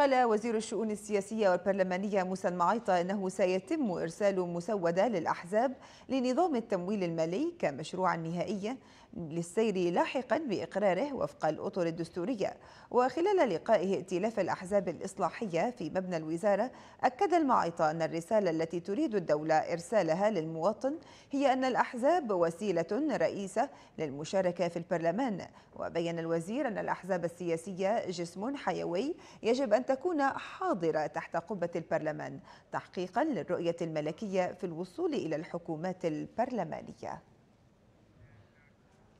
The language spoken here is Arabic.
قال وزير الشؤون السياسية والبرلمانية موسى المعيطة أنه سيتم إرسال مسودة للأحزاب لنظام التمويل المالي كمشروع نهائي للسير لاحقا بإقراره وفق الأطر الدستورية وخلال لقائه ائتلاف الأحزاب الإصلاحية في مبنى الوزارة أكد المعيطة أن الرسالة التي تريد الدولة إرسالها للمواطن هي أن الأحزاب وسيلة رئيسة للمشاركة في البرلمان وبين الوزير أن الأحزاب السياسية جسم حيوي يجب أن تكون حاضرة تحت قبة البرلمان تحقيقا للرؤية الملكية في الوصول إلى الحكومات البرلمانية